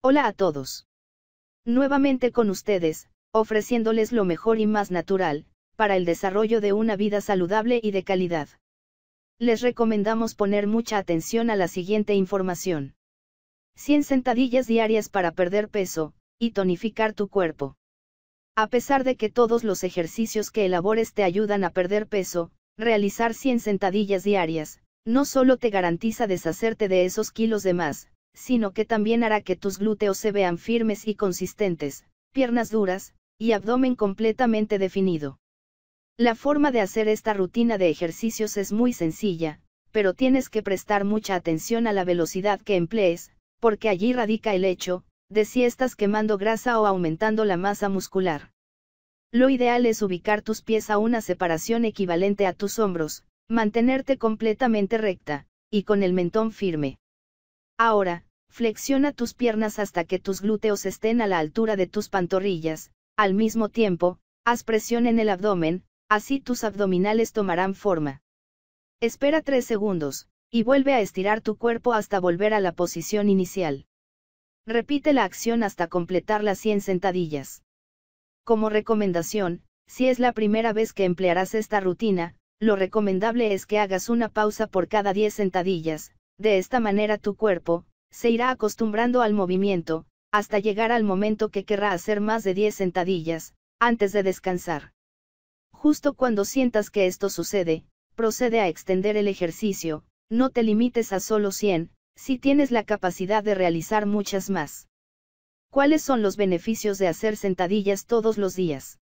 Hola a todos. Nuevamente con ustedes, ofreciéndoles lo mejor y más natural, para el desarrollo de una vida saludable y de calidad. Les recomendamos poner mucha atención a la siguiente información. 100 sentadillas diarias para perder peso, y tonificar tu cuerpo. A pesar de que todos los ejercicios que elabores te ayudan a perder peso, realizar 100 sentadillas diarias, no solo te garantiza deshacerte de esos kilos de más, sino que también hará que tus glúteos se vean firmes y consistentes, piernas duras, y abdomen completamente definido. La forma de hacer esta rutina de ejercicios es muy sencilla, pero tienes que prestar mucha atención a la velocidad que emplees, porque allí radica el hecho, de si estás quemando grasa o aumentando la masa muscular. Lo ideal es ubicar tus pies a una separación equivalente a tus hombros, mantenerte completamente recta, y con el mentón firme. Ahora, Flexiona tus piernas hasta que tus glúteos estén a la altura de tus pantorrillas, al mismo tiempo, haz presión en el abdomen, así tus abdominales tomarán forma. Espera 3 segundos, y vuelve a estirar tu cuerpo hasta volver a la posición inicial. Repite la acción hasta completar las 100 sentadillas. Como recomendación, si es la primera vez que emplearás esta rutina, lo recomendable es que hagas una pausa por cada 10 sentadillas, de esta manera tu cuerpo, se irá acostumbrando al movimiento, hasta llegar al momento que querrá hacer más de 10 sentadillas, antes de descansar. Justo cuando sientas que esto sucede, procede a extender el ejercicio, no te limites a solo 100, si tienes la capacidad de realizar muchas más. ¿Cuáles son los beneficios de hacer sentadillas todos los días?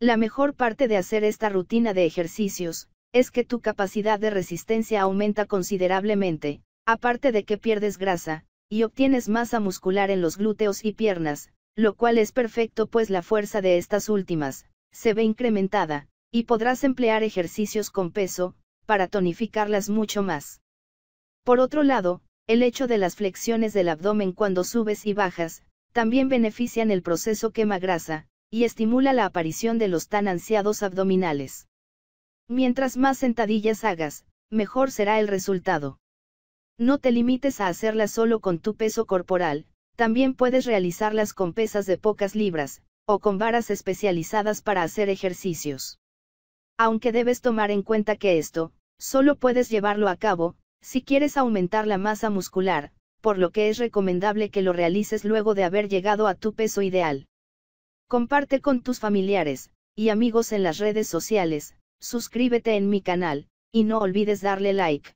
La mejor parte de hacer esta rutina de ejercicios, es que tu capacidad de resistencia aumenta considerablemente, Aparte de que pierdes grasa, y obtienes masa muscular en los glúteos y piernas, lo cual es perfecto pues la fuerza de estas últimas, se ve incrementada, y podrás emplear ejercicios con peso, para tonificarlas mucho más. Por otro lado, el hecho de las flexiones del abdomen cuando subes y bajas, también benefician el proceso quema grasa, y estimula la aparición de los tan ansiados abdominales. Mientras más sentadillas hagas, mejor será el resultado. No te limites a hacerlas solo con tu peso corporal, también puedes realizarlas con pesas de pocas libras, o con varas especializadas para hacer ejercicios. Aunque debes tomar en cuenta que esto, solo puedes llevarlo a cabo, si quieres aumentar la masa muscular, por lo que es recomendable que lo realices luego de haber llegado a tu peso ideal. Comparte con tus familiares y amigos en las redes sociales, suscríbete en mi canal, y no olvides darle like.